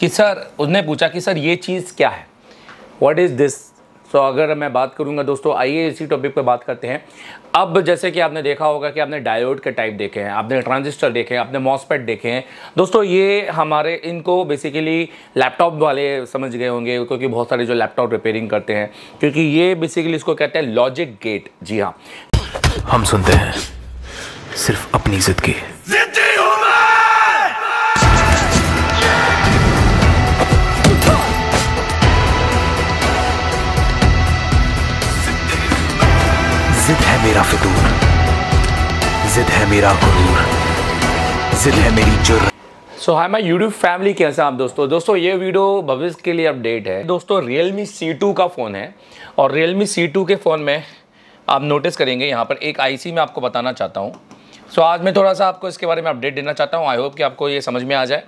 कि सर उसने पूछा कि सर ये चीज़ क्या है वट इज़ दिस तो अगर मैं बात करूंगा दोस्तों आइए इसी टॉपिक पर बात करते हैं अब जैसे कि आपने देखा होगा कि आपने डायोड के टाइप देखे हैं आपने ट्रांजिस्टर देखे हैं आपने मॉसपेट देखे हैं दोस्तों ये हमारे इनको बेसिकली लैपटॉप वाले समझ गए होंगे क्योंकि बहुत सारे जो लैपटॉप रिपेयरिंग करते हैं क्योंकि ये बेसिकली इसको कहते हैं लॉजिक गेट जी हाँ हम सुनते हैं सिर्फ अपनी जिद की मेरा फितूर जिद है मेरा गुरूर जिद है मेरी जुर so hi my YouTube family कैसे आप दोस्तों दोस्तों ये वीडियो भविष्य के लिए अपडेट है दोस्तों सी C2 का फ़ोन है और सी C2 के फ़ोन में आप नोटिस करेंगे यहाँ पर एक आईसी मैं आपको बताना चाहता हूँ सो so, आज मैं थोड़ा सा आपको इसके बारे में अपडेट देना चाहता हूँ आई होप कि आपको ये समझ में आ जाए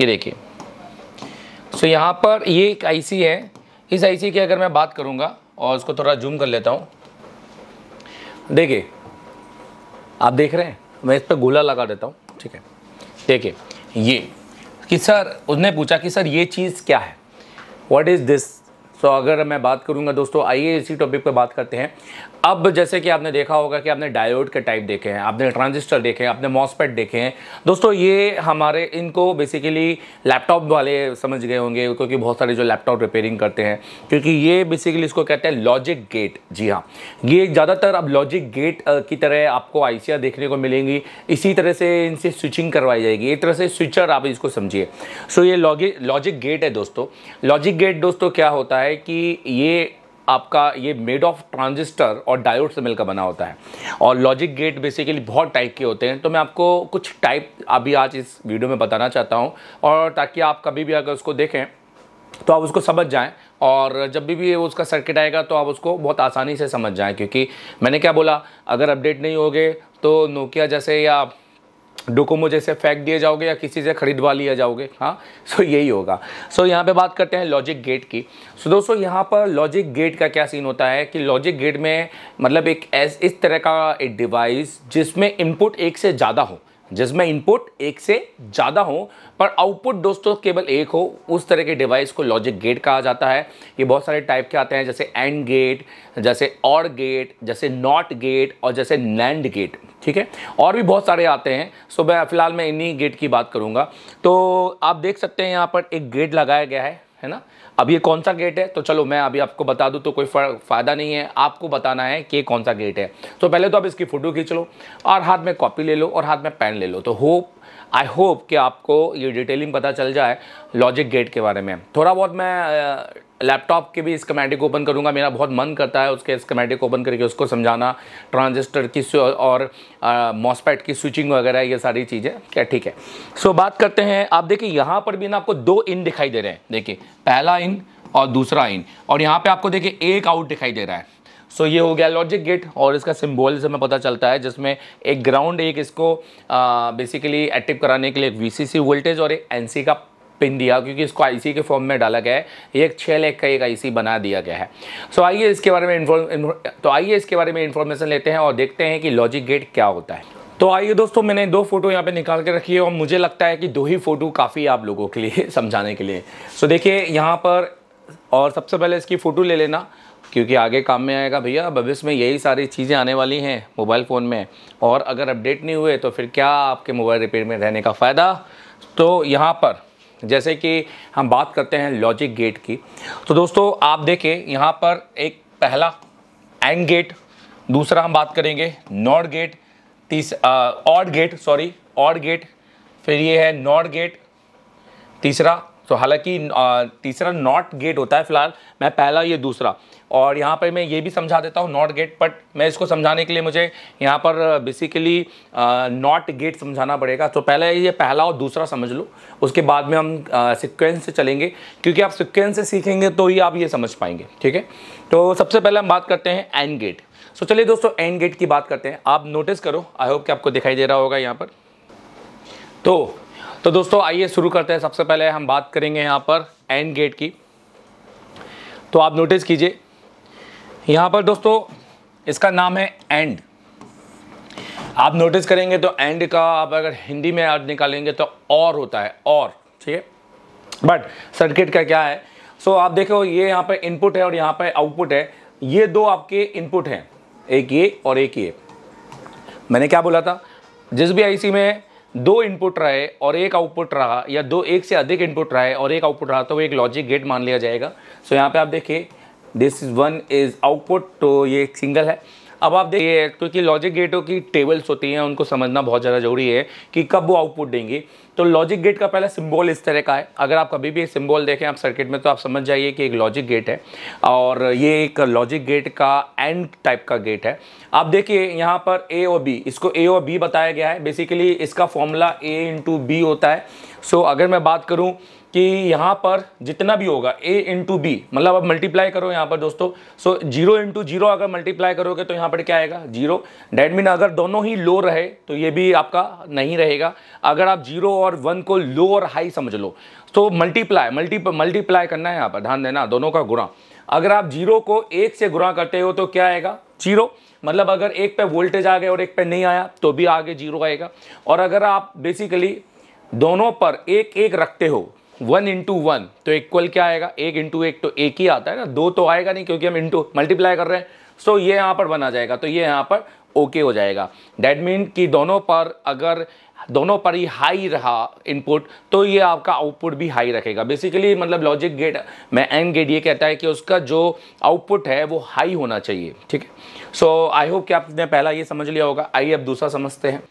ये देखिए सो so, यहाँ पर ये एक आई है इस आई की अगर मैं बात करूँगा और उसको थोड़ा जूम कर लेता हूँ देखिए आप देख रहे हैं मैं इस पर गोला लगा देता हूँ ठीक है देखिए ये कि सर उसने पूछा कि सर ये चीज़ क्या है what is this so so, अगर मैं बात करूंगा दोस्तों आइए इसी टॉपिक पर बात करते हैं अब जैसे कि आपने देखा होगा कि आपने डायोड के टाइप देखे हैं आपने ट्रांजिस्टर देखे हैं आपने मॉसपेट देखे हैं दोस्तों ये हमारे इनको बेसिकली लैपटॉप वाले समझ गए होंगे क्योंकि बहुत सारे जो लैपटॉप रिपेयरिंग करते हैं क्योंकि ये बेसिकली इसको कहते हैं लॉजिक गेट जी हाँ ये ज़्यादातर अब लॉजिक गेट की तरह आपको आई देखने को मिलेंगी इसी तरह से इनसे स्विचिंग करवाई जाएगी एक तरह से स्विचर आप इसको समझिए सो ये लॉजिक लॉजिक गेट है दोस्तों लॉजिक गेट दोस्तों क्या होता है है कि ये आपका ये मेड ऑफ ट्रांजिस्टर और डायोड से मिलकर बना होता है और लॉजिक गेट बेसिकली बहुत टाइप के होते हैं तो मैं आपको कुछ टाइप अभी आज इस वीडियो में बताना चाहता हूँ और ताकि आप कभी भी अगर उसको देखें तो आप उसको समझ जाएं और जब भी भी उसका सर्किट आएगा तो आप उसको बहुत आसानी से समझ जाएं क्योंकि मैंने क्या बोला अगर अपडेट नहीं होगे तो नोकिया जैसे या डोकोमो जैसे फेंक दिए जाओगे या किसी से खरीदवा लिया जाओगे हाँ सो so, यही होगा सो so, यहाँ पे बात करते हैं लॉजिक गेट की सो so, दोस्तों यहाँ पर लॉजिक गेट का क्या सीन होता है कि लॉजिक गेट में मतलब एक इस तरह का एक डिवाइस जिसमें इनपुट एक से ज़्यादा हो जिसमें इनपुट एक से ज़्यादा हो पर आउटपुट दोस्तों केवल एक हो उस तरह के डिवाइस को लॉजिक गेट कहा जाता है ये बहुत सारे टाइप के आते हैं जैसे एंड गेट जैसे और गेट जैसे नॉट गेट और जैसे नैंड गेट ठीक है और भी बहुत सारे आते हैं सो मैं फ़िलहाल मैं इन्हीं गेट की बात करूँगा तो आप देख सकते हैं यहाँ पर एक गेट लगाया गया है है ना अब ये कौन सा गेट है तो चलो मैं अभी आपको बता दूं तो कोई फ़ायदा नहीं है आपको बताना है कि कौन सा गेट है तो पहले तो आप इसकी फ़ोटो खींच लो और हाथ में कॉपी ले लो और हाथ में पेन ले लो तो होप आई होप कि आपको ये डिटेलिंग पता चल जाए लॉजिक गेट के बारे में थोड़ा बहुत मैं लैपटॉप के भी स्कमेटिक ओपन करूँगा मेरा बहुत मन करता है उसके स्कमेटिक ओपन करके उसको समझाना ट्रांजिस्टर की और मॉसपैट की स्विचिंग वगैरह ये सारी चीज़ें क्या ठीक है सो so, बात करते हैं आप देखिए यहाँ पर भी ना आपको दो इन दिखाई दे रहे हैं देखिए पहला इन और दूसरा इन और यहाँ पे आपको देखिए एक आउट दिखाई दे रहा है सो so, ये हो गया लॉजिक गेट और इसका सिम्बॉल से हमें पता चलता है जिसमें एक ग्राउंड एक इसको बेसिकली एक्टिव कराने के लिए वीसीसी वोल्टेज और एक एनसी का पिन दिया क्योंकि इसको आईसी के फॉर्म में डाला गया है ये एक छः लेख का एक आईसी बना दिया गया है सो so, आइए इसके बारे में इन्फॉर्म तो आइए इसके बारे में इन्फॉर्मेशन लेते हैं और देखते हैं कि लॉजिक गेट क्या होता है तो आइए दोस्तों मैंने दो फोटो यहाँ पे निकाल के रखी है और मुझे लगता है कि दो ही फोटो काफ़ी आप लोगों के लिए समझाने के लिए सो so, देखिए यहाँ पर और सबसे पहले इसकी फ़ोटो ले लेना क्योंकि आगे काम में आएगा भैया भविष्य में यही सारी चीज़ें आने वाली हैं मोबाइल फ़ोन में और अगर अपडेट नहीं हुए तो फिर क्या आपके मोबाइल रिपेयर में रहने का फ़ायदा तो यहाँ पर जैसे कि हम बात करते हैं लॉजिक गेट की तो दोस्तों आप देखें यहाँ पर एक पहला एंड गेट दूसरा हम बात करेंगे नॉर्ड गेट तीस odd gate sorry odd gate फिर ये है नॉर्ड गेट तीसरा तो हालांकि तीसरा नॉट गेट होता है फिलहाल मैं पहला ये दूसरा और यहाँ पर मैं ये भी समझा देता हूँ नॉट गेट बट मैं इसको समझाने के लिए मुझे यहाँ पर बेसिकली नॉट गेट समझाना पड़ेगा तो पहले ये पहला और दूसरा समझ लो उसके बाद में हम सिक्वेंस से चलेंगे क्योंकि आप सिक्वेंस से सीखेंगे तो ही आप ये समझ पाएंगे ठीक है तो सबसे पहले हम बात करते हैं एंड गेट सो चलिए दोस्तों एंड गेट की बात करते हैं आप नोटिस करो आई होप कि आपको दिखाई दे रहा होगा यहाँ पर तो तो दोस्तों आइए शुरू करते हैं सबसे पहले हम बात करेंगे यहाँ पर एंड गेट की तो आप नोटिस कीजिए यहाँ पर दोस्तों इसका नाम है एंड आप नोटिस करेंगे तो एंड का आप अगर हिंदी में अर्थ निकालेंगे तो और होता है और ठीक है बट सर्किट का क्या है सो so, आप देखो ये यहाँ पर इनपुट है और यहाँ पर आउटपुट है ये दो आपके इनपुट हैं एक ये और एक ये मैंने क्या बोला था जिस भी आईसी में दो इनपुट रहे और एक आउटपुट रहा या दो एक से अधिक इनपुट रहे और एक आउटपुट रहा तो वो एक लॉजिक गेट मान लिया जाएगा सो so, यहाँ पे आप देखिए दिस वन इज़ आउटपुट तो ये एक सिंगल है अब आप देखिए क्योंकि लॉजिक गेटों की टेबल्स होती हैं उनको समझना बहुत ज़्यादा ज़रूरी है कि कब वो आउटपुट देंगी तो लॉजिक गेट का पहला सिंबल इस तरह का है अगर आप कभी भी सिंबल देखें आप सर्किट में तो आप समझ जाइए कि एक लॉजिक गेट है और ये एक लॉजिक गेट का एंड टाइप का गेट है आप देखिए यहाँ पर ए और बी इसको ए और बी बताया गया है बेसिकली इसका फॉर्मूला ए इंटू बी होता है सो so, अगर मैं बात करूँ कि यहाँ पर जितना भी होगा ए इंटू बी मतलब अब मल्टीप्लाई करो यहाँ पर दोस्तों सो जीरो इंटू जीरो अगर मल्टीप्लाई करोगे तो यहाँ पर क्या आएगा जीरो डेट मीन अगर दोनों ही लो रहे तो ये भी आपका नहीं रहेगा अगर आप जीरो और वन को लो और हाई समझ लो तो मल्टीप्लाई मल्टी मल्टीप्लाई करना है यहाँ पर ध्यान देना दोनों का गुणा अगर आप जीरो को एक से गुणा करते हो तो क्या आएगा जीरो मतलब अगर एक पे वोल्टेज आ गया और एक पे नहीं आया तो भी आगे जीरो आएगा और अगर आप बेसिकली दोनों पर एक एक रखते हो वन इंटू वन तो इक्वल क्या आएगा एक इंटू एक तो एक ही आता है ना दो तो आएगा नहीं क्योंकि हम इंटू मल्टीप्लाई कर रहे हैं सो so, ये यहाँ पर बना जाएगा तो ये यहाँ पर ओके okay हो जाएगा डेट मीन कि दोनों पर अगर दोनों पर ही हाई रहा इनपुट तो ये आपका आउटपुट भी हाई रखेगा बेसिकली मतलब लॉजिक गेट मैं एंड गेट ये कहता है कि उसका जो आउटपुट है वो हाई होना चाहिए ठीक है सो आई होप कि आपने पहला ये समझ लिया होगा आइए अब दूसरा समझते हैं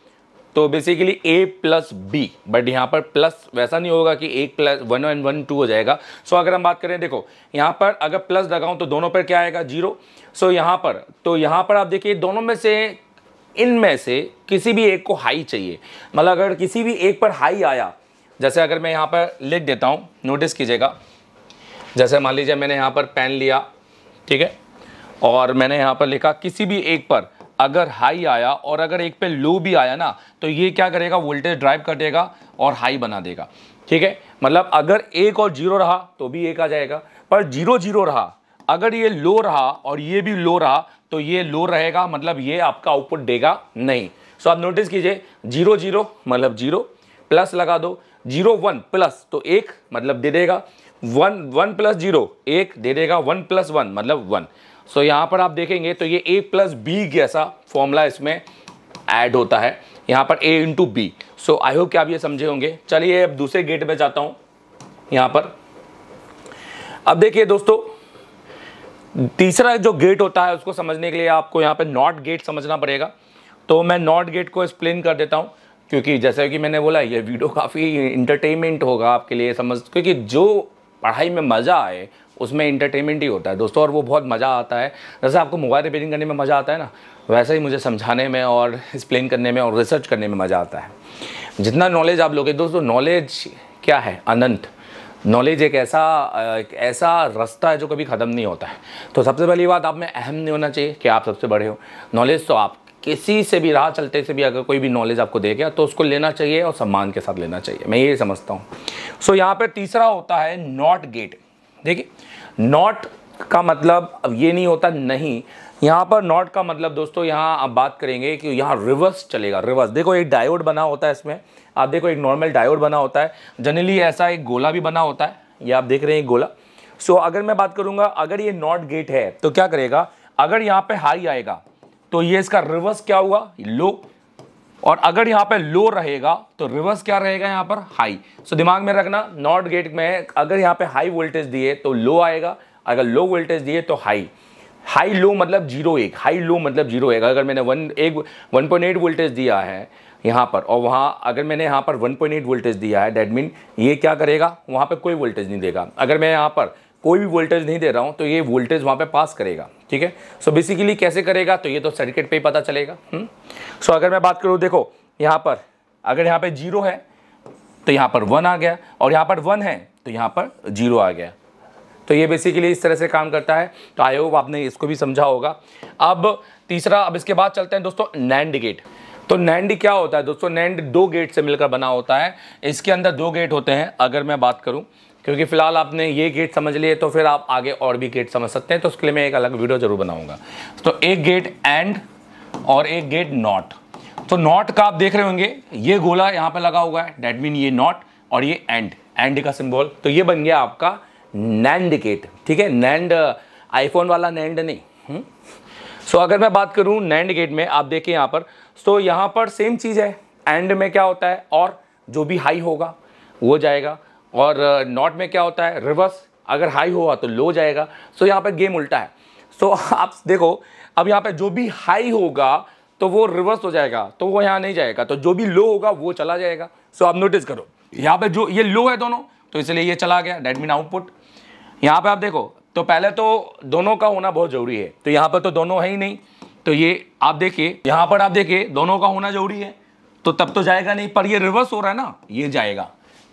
तो basically A plus B but यहाँ पर प्लस वैसा नहीं होगा कि एक plus one and one two हो जाएगा सो so, अगर हम बात करें देखो यहाँ पर अगर प्लस लगाऊँ तो दोनों पर क्या आएगा जीरो सो so, यहाँ पर तो यहाँ पर आप देखिए दोनों में से इनमें से किसी भी एक को हाई चाहिए मतलब अगर किसी भी एक पर हाई आया जैसे अगर मैं यहाँ पर लिख देता हूँ नोटिस कीजिएगा जैसे मान लीजिए मैंने यहाँ पर पेन लिया ठीक है और मैंने यहाँ पर लिखा किसी भी एक पर अगर हाई आया और अगर एक पे लो भी आया ना तो ये क्या करेगा वोल्टेज ड्राइव कर देगा और हाई बना देगा ठीक है मतलब अगर एक और जीरो रहा तो भी एक आ जाएगा पर जीरो जीरो रहा अगर ये लो रहा और ये भी लो रहा तो ये लो रहेगा मतलब ये आपका आउटपुट देगा नहीं सो so, आप नोटिस कीजिए जीरो जीरो मतलब जीरो प्लस लगा दो जीरो वन प्लस तो एक मतलब दे देगा वन वन प्लस जीरो एक दे देगा वन प्लस वन मतलब वन सो यहाँ पर आप देखेंगे तो ये ए प्लस बी जैसा फॉर्मूला इसमें ऐड होता है यहाँ पर A into B so I hope कि आप ये समझे होंगे चलिए अब दूसरे गेट में जाता हूँ यहाँ पर अब देखिए दोस्तों तीसरा जो गेट होता है उसको समझने के लिए आपको यहाँ पर नॉट गेट समझना पड़ेगा तो मैं नॉट गेट को एक्सप्लेन कर देता हूँ क्योंकि जैसा कि मैंने बोला ये वीडियो काफ़ी इंटरटेनमेंट होगा आपके लिए समझ क्योंकि जो पढ़ाई में मज़ा आए उसमें इंटरटेनमेंट ही होता है दोस्तों और वो बहुत मज़ा आता है जैसे आपको मोबाइल रिपेयरिंग करने में मज़ा आता है ना वैसे ही मुझे समझाने में और एक्सप्लेन करने में और रिसर्च करने में मज़ा आता है जितना नॉलेज आप लोगे दोस्तों नॉलेज क्या है अनंत नॉलेज एक ऐसा एक ऐसा रास्ता है जो कभी ख़त्म नहीं होता है तो सबसे पहली बात आप में अहम नहीं होना चाहिए कि आप सबसे बड़े हो नॉलेज तो आप किसी से भी राह चलते से भी अगर कोई भी नॉलेज आपको दे गया तो उसको लेना चाहिए और सम्मान के साथ लेना चाहिए मैं ये समझता हूँ सो so, यहाँ पर तीसरा होता है नॉट गेट देखिए नॉट का मतलब अब ये नहीं होता नहीं यहाँ पर नॉट का मतलब दोस्तों यहाँ आप बात करेंगे कि यहाँ रिवर्स चलेगा रिवर्स देखो एक डायोड बना होता है इसमें आप देखो एक नॉर्मल डायोड बना होता है जनरली ऐसा एक गोला भी बना होता है ये आप देख रहे हैं एक गोला सो so, अगर मैं बात करूँगा अगर ये नॉट गेट है तो क्या करेगा अगर यहाँ पे हाई आएगा तो ये इसका रिवर्स क्या हुआ लो और अगर यहां पे लो रहेगा तो रिवर्स क्या रहेगा यहां पर हाई सो दिमाग में रखना नॉट गेट में अगर यहां पे हाई वोल्टेज दिए तो लो आएगा अगर लो वोल्टेज दिए तो हाई हाई लो मतलब जीरो एक हाई लो मतलब जीरो एक अगर मैंने वन एक वन पॉइंट एट वोल्टेज दिया है यहाँ पर और वहाँ अगर मैंने यहाँ पर वन पॉइंट एट वोल्टेज दिया है डेट मीन ये क्या करेगा वहाँ पर कोई वोल्टेज नहीं देगा अगर मैं यहाँ पर कोई भी वोल्टेज नहीं दे रहा हूँ तो ये वोल्टेज वहाँ पे पास करेगा ठीक है सो बेसिकली कैसे करेगा तो ये तो सर्किट पे ही पता चलेगा सो हम्म? so, अगर मैं बात करूँ देखो यहाँ पर अगर यहाँ पे जीरो है तो यहाँ पर वन आ गया और यहाँ पर वन है तो यहाँ पर जीरो आ गया तो ये बेसिकली इस तरह से काम करता है तो आई होप आपने इसको भी समझा होगा अब तीसरा अब इसके बाद चलते हैं दोस्तों नैंड गेट तो नैंड क्या होता है दोस्तों नैंड दो गेट से मिलकर बना होता है इसके अंदर दो गेट होते हैं अगर मैं बात करूं क्योंकि फ़िलहाल आपने ये गेट समझ लिए तो फिर आप आगे और भी गेट समझ सकते हैं तो उसके लिए मैं एक अलग वीडियो ज़रूर बनाऊंगा तो एक गेट एंड और एक गेट नॉट तो नॉट का आप देख रहे होंगे ये गोला यहाँ पर लगा हुआ है डेट मीन ये नॉट और ये एंड एंड का सिम्बॉल तो ये बन गया आपका नैंड गेट ठीक है नैंड आईफोन uh, वाला नैंड नहीं सो हम्म? so, अगर मैं बात करूं नैंड गेट में आप देखिए यहाँ पर तो so, यहाँ पर सेम चीज़ है एंड में क्या होता है और जो भी हाई होगा वो जाएगा और नॉट में क्या होता है रिवर्स अगर हाई हुआ तो लो जाएगा सो यहाँ पर गेम उल्टा है सो आप देखो अब यहाँ पर जो भी हाई होगा तो वो रिवर्स हो जाएगा तो वो यहाँ नहीं जाएगा तो जो भी लो होगा वो चला जाएगा सो आप नोटिस करो यहाँ पे जो ये लो है दोनों तो इसलिए ये चला गया डेट मीन आउटपुट यहाँ पे आप देखो तो पहले तो दोनों का होना बहुत ज़रूरी है तो यहाँ पर तो दोनों है ही नहीं तो ये आप देखिए यहाँ पर आप देखिए दोनों का होना जरूरी है तो तब तो जाएगा नहीं पर ये रिवर्स हो रहा है ना ये जाएगा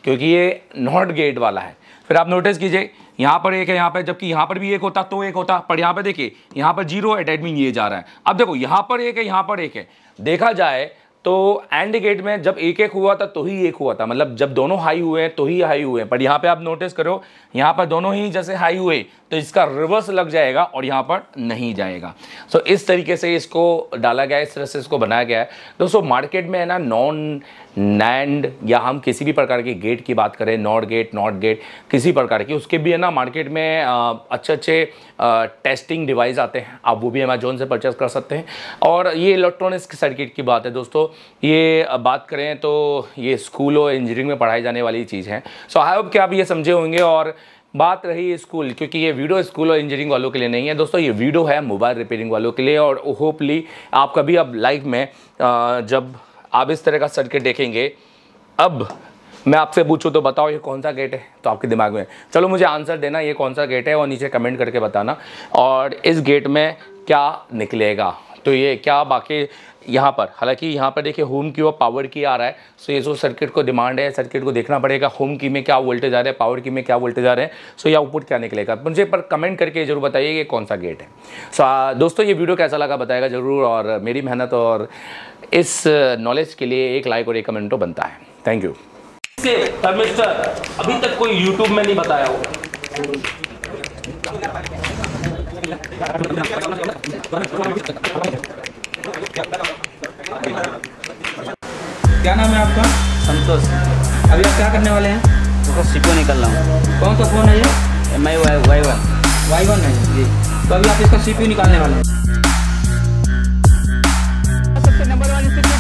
क्योंकि ये नॉट गेट वाला है फिर आप नोटिस कीजिए यहाँ पर एक है यहाँ पर जबकि यहाँ पर भी एक होता तो एक होता पर यहाँ पर देखिए यहाँ पर जीरो एट एडमिन ये जा रहा है अब देखो यहाँ पर एक है यहाँ पर एक है देखा जाए तो एंड गेट में जब एक एक हुआ था तो ही एक हुआ था मतलब जब दोनों हाई हुए हैं तो ही हाई हुए हैं पर यहाँ पे आप नोटिस करो यहाँ पर दोनों ही जैसे हाई हुए तो इसका रिवर्स लग जाएगा और यहाँ पर नहीं जाएगा सो इस तरीके से इसको डाला गया है इस तरह से इसको बनाया गया है दोस्तों मार्केट में है ना नॉन नैंड या हम किसी भी प्रकार के गेट की बात करें नॉट गेट नॉट गेट किसी प्रकार की उसके भी है ना मार्केट में अच्छे अच्छे टेस्टिंग डिवाइस आते हैं आप वो भी अमेजोन से परचेज कर सकते हैं और ये इलेक्ट्रॉनिक्स सर्किट की बात है दोस्तों ये बात करें तो ये स्कूल और इंजीनियरिंग में पढ़ाई जाने वाली चीज़ है सो आई होप कि आप ये समझे होंगे और बात रही स्कूल क्योंकि ये वीडियो स्कूल और इंजीनियरिंग वालों के लिए नहीं है दोस्तों ये वीडियो है मोबाइल रिपेयरिंग वालों के लिए और होपली आप कभी अब लाइफ में जब आप इस तरह का सर्किट देखेंगे अब मैं आपसे पूछूँ तो बताओ ये कौन सा गेट है तो आपके दिमाग में चलो मुझे आंसर देना ये कौन सा गेट है और नीचे कमेंट करके बताना और इस गेट में क्या निकलेगा तो ये क्या बाकी यहाँ पर हालांकि यहाँ पर देखिए होम की और पावर की आ रहा है सो ये जो सर्किट को डिमांड है सर्किट को देखना पड़ेगा होम की में क्या वोल्टेज आ रहा है पावर की में क्या वोल्टेज आ रहे हैं सो ये आउटपुट क्या निकलेगा मुझे पर कमेंट करके जरूर बताइए ये कौन सा गेट है सो आ, दोस्तों ये वीडियो कैसा लगा बताएगा ज़रूर और मेरी मेहनत और इस नॉलेज के लिए एक लाइक और एक कमेंट तो बनता है थैंक यू परमेश्वर अभी तक कोई यूट्यूब में नहीं बताया होगा क्या नाम है आपका संतोष अभी आप क्या करने वाले हैं तो सिको निकल रहा हूँ कौन सा फ़ोन है ये M I Y Y one Y one है जी तो अभी आप इसका सी निकालने वाले हैं सबसे नंबर